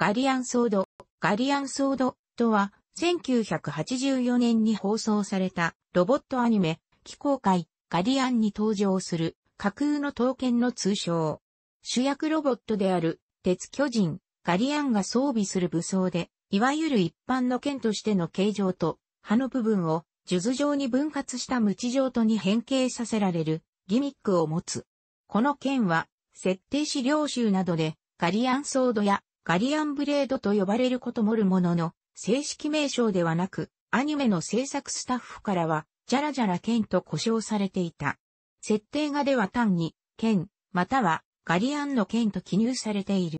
ガリアンソード、ガリアンソードとは、1984年に放送されたロボットアニメ、非公開、ガリアンに登場する架空の刀剣の通称。主役ロボットである、鉄巨人、ガリアンが装備する武装で、いわゆる一般の剣としての形状と、刃の部分を、術状に分割した無知状とに変形させられる、ギミックを持つ。この剣は、設定資料集などで、ガリアンソードやガリアンブレードと呼ばれることもるものの、正式名称ではなく、アニメの制作スタッフからは、ジャラジャラ剣と呼称されていた。設定画では単に、剣、または、ガリアンの剣と記入されている。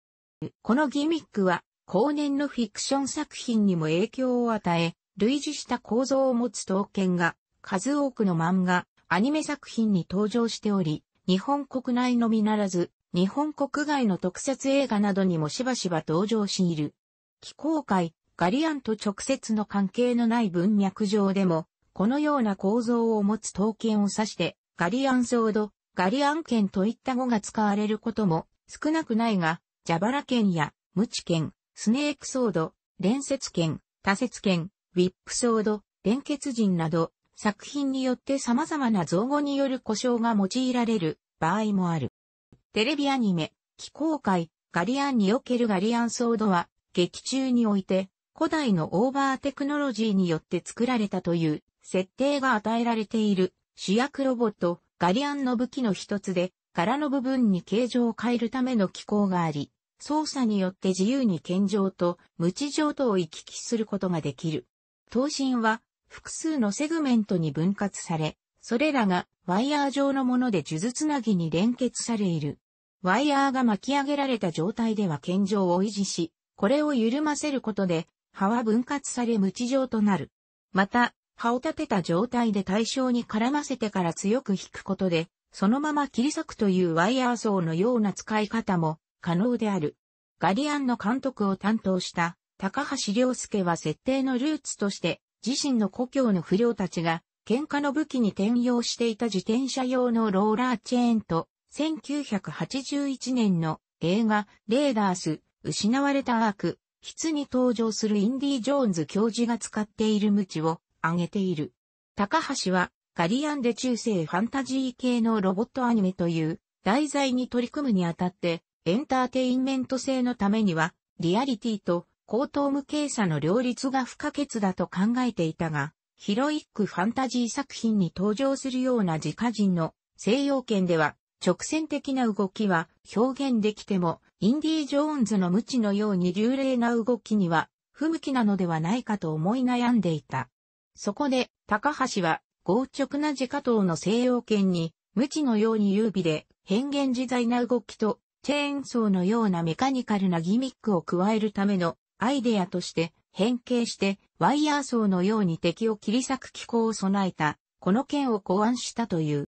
このギミックは、後年のフィクション作品にも影響を与え、類似した構造を持つ刀剣が、数多くの漫画、アニメ作品に登場しており、日本国内のみならず、日本国外の特撮映画などにもしばしば登場している。非公開、ガリアンと直接の関係のない文脈上でも、このような構造を持つ刀剣を指して、ガリアンソード、ガリアン剣といった語が使われることも少なくないが、蛇腹剣や無知剣、スネークソード、連接剣、多節剣、ウィップソード、連結人など、作品によって様々な造語による故障が用いられる場合もある。テレビアニメ、非公開、ガリアンにおけるガリアンソードは、劇中において、古代のオーバーテクノロジーによって作られたという設定が与えられている主役ロボット、ガリアンの武器の一つで、柄の部分に形状を変えるための機構があり、操作によって自由に健常と無知常とを行き来することができる。刀身は複数のセグメントに分割され、それらがワイヤー状のもので数珠つなぎに連結されいる。ワイヤーが巻き上げられた状態では健状を維持し、これを緩ませることで、葉は分割され無知状となる。また、葉を立てた状態で対象に絡ませてから強く引くことで、そのまま切り裂くというワイヤー層のような使い方も可能である。ガリアンの監督を担当した高橋良介は設定のルーツとして自身の故郷の不良たちが喧嘩の武器に転用していた自転車用のローラーチェーンと、1981年の映画、レーダース、失われたアーク、筆に登場するインディ・ジョーンズ教授が使っている無知を挙げている。高橋は、ガリアンで中世ファンタジー系のロボットアニメという題材に取り組むにあたって、エンターテインメント性のためには、リアリティと高等無形さの両立が不可欠だと考えていたが、ヒロイックファンタジー作品に登場するような自家人の西洋圏では直線的な動きは表現できても、インディ・ージョーンズの無知のように流麗な動きには不向きなのではないかと思い悩んでいた。そこで、高橋は、硬直な自家党の西洋圏に、無知のように優美で、変幻自在な動きと、チェーンソーのようなメカニカルなギミックを加えるためのアイデアとして変形してワイヤー層のように敵を切り裂く機構を備えた、この剣を考案したという。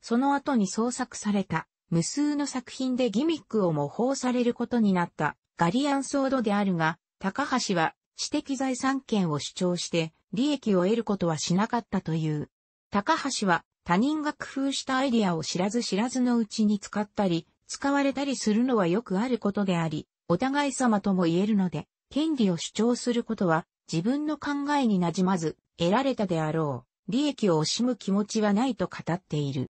その後に創作された無数の作品でギミックを模倣されることになったガリアンソードであるが、高橋は知的財産権を主張して利益を得ることはしなかったという。高橋は他人が工夫したアイディアを知らず知らずのうちに使ったり、使われたりするのはよくあることであり、お互い様とも言えるので、権利を主張することは、自分の考えになじまず、得られたであろう、利益を惜しむ気持ちはないと語っている。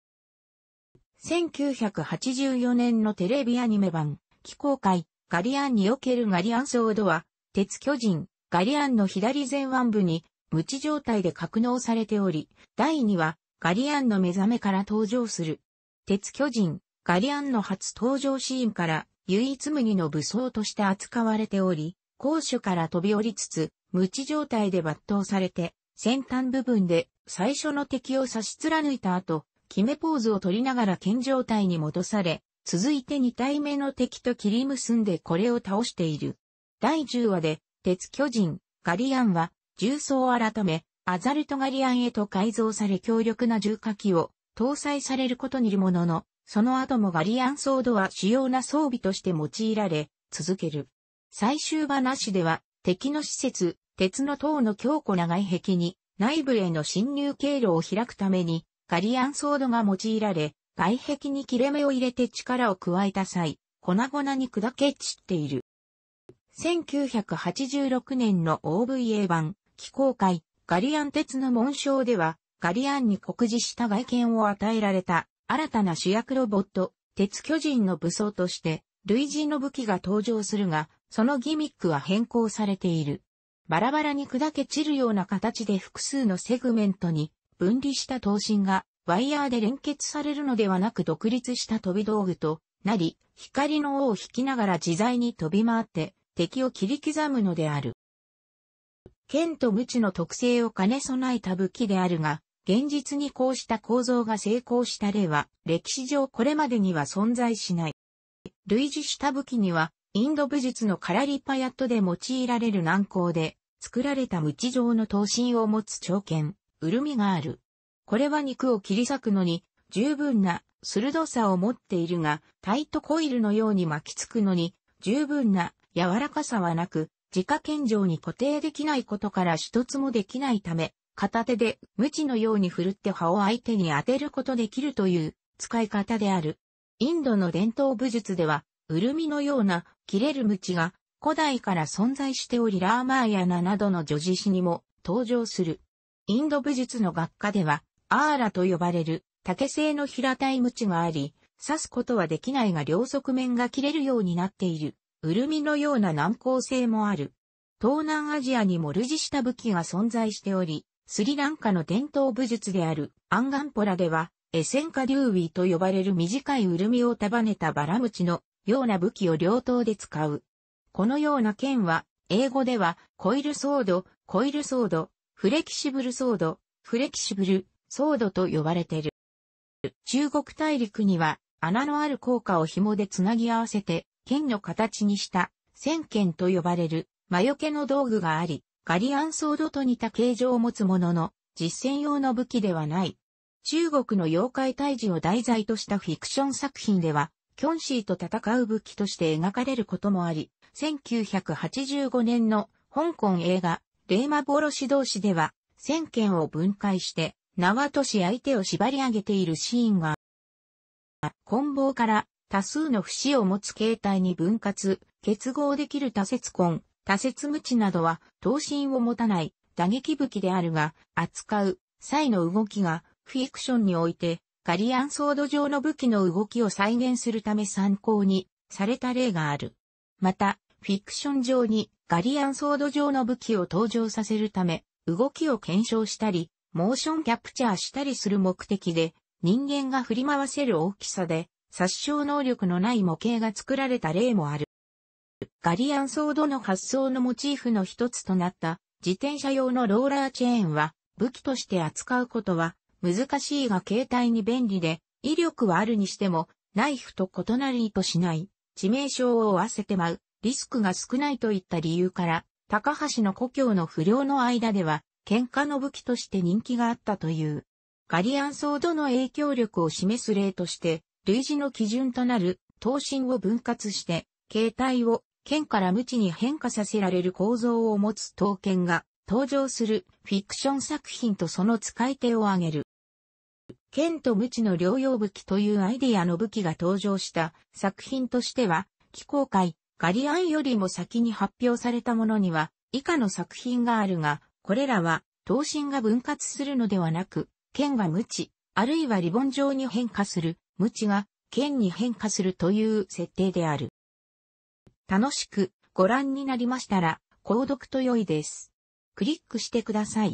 1984年のテレビアニメ版、非公開、ガリアンにおけるガリアンソードは、鉄巨人、ガリアンの左前腕部に、無知状態で格納されており、第2話、ガリアンの目覚めから登場する。鉄巨人、ガリアンの初登場シーンから、唯一無二の武装として扱われており、攻守から飛び降りつつ、無知状態で抜刀されて、先端部分で最初の敵を差し貫いた後、決めポーズを取りながら剣状態に戻され、続いて2体目の敵と切り結んでこれを倒している。第10話で、鉄巨人、ガリアンは、重曹改め、アザルトガリアンへと改造され強力な重火器を搭載されることにいるものの、その後もガリアンソードは主要な装備として用いられ、続ける。最終話では、敵の施設、鉄の塔の強固な外壁に、内部への侵入経路を開くために、ガリアンソードが用いられ、外壁に切れ目を入れて力を加えた際、粉々に砕け散っている。1986年の OVA 版、非公開、ガリアン鉄の紋章では、ガリアンに告示した外見を与えられた、新たな主役ロボット、鉄巨人の武装として、類似の武器が登場するが、そのギミックは変更されている。バラバラに砕け散るような形で複数のセグメントに分離した刀身がワイヤーで連結されるのではなく独立した飛び道具となり、光の尾を引きながら自在に飛び回って敵を切り刻むのである。剣と無知の特性を兼ね備えた武器であるが、現実にこうした構造が成功した例は、歴史上これまでには存在しない。類似した武器には、インド武術のカラリパヤットで用いられる軟膏で作られた無知状の刀身を持つ長剣、うるみがある。これは肉を切り裂くのに十分な鋭さを持っているが、タイトコイルのように巻きつくのに十分な柔らかさはなく、自家剣上に固定できないことから一つもできないため、片手で無知のように振るって刃を相手に当てることできるという使い方である。インドの伝統武術ではウルミのような切れる鞭が古代から存在しておりラーマーヤナなどの女子詩にも登場する。インド武術の学科ではアーラと呼ばれる竹製の平たい鞭があり、刺すことはできないが両側面が切れるようになっている。ウルミのような難攻性もある。東南アジアにも類似した武器が存在しており、スリランカの伝統武術であるアンガンポラでは、エセンカデューウィーと呼ばれる短いウルミを束ねたバラムチのような武器を両刀で使う。このような剣は、英語では、コイルソード、コイルソード、フレキシブルソード、フレキシブル、ソードと呼ばれている。中国大陸には、穴のある効果を紐でつなぎ合わせて、剣の形にした、千剣と呼ばれる、魔除けの道具があり、ガリアンソードと似た形状を持つものの、実践用の武器ではない。中国の妖怪退治を題材としたフィクション作品では、キョンシーと戦う武器として描かれることもあり、1985年の香港映画、マロ幻同士では、1000件を分解して、縄とし相手を縛り上げているシーンが、棍棒から多数の節を持つ形態に分割、結合できる多節根、多節無知などは、刀身を持たない打撃武器であるが、扱う際の動きが、フィクションにおいて、ガリアンソード上の武器の動きを再現するため参考にされた例がある。また、フィクション上にガリアンソード上の武器を登場させるため、動きを検証したり、モーションキャプチャーしたりする目的で、人間が振り回せる大きさで、殺傷能力のない模型が作られた例もある。ガリアンソードの発想のモチーフの一つとなった自転車用のローラーチェーンは武器として扱うことは難しいが携帯に便利で、威力はあるにしても、ナイフと異なりとしない、致命傷を負わせてまう、リスクが少ないといった理由から、高橋の故郷の不良の間では、喧嘩の武器として人気があったという。ガリアンソードの影響力を示す例として、類似の基準となる、刀身を分割して、携帯を剣から無知に変化させられる構造を持つ刀剣が登場するフィクション作品とその使い手を挙げる。剣と無知の療養武器というアイディアの武器が登場した作品としては、非公開、ガリアンよりも先に発表されたものには、以下の作品があるが、これらは、刀身が分割するのではなく、剣が無知、あるいはリボン状に変化する、無知が剣に変化するという設定である。楽しくご覧になりましたら、購読と良いです。クリックしてください。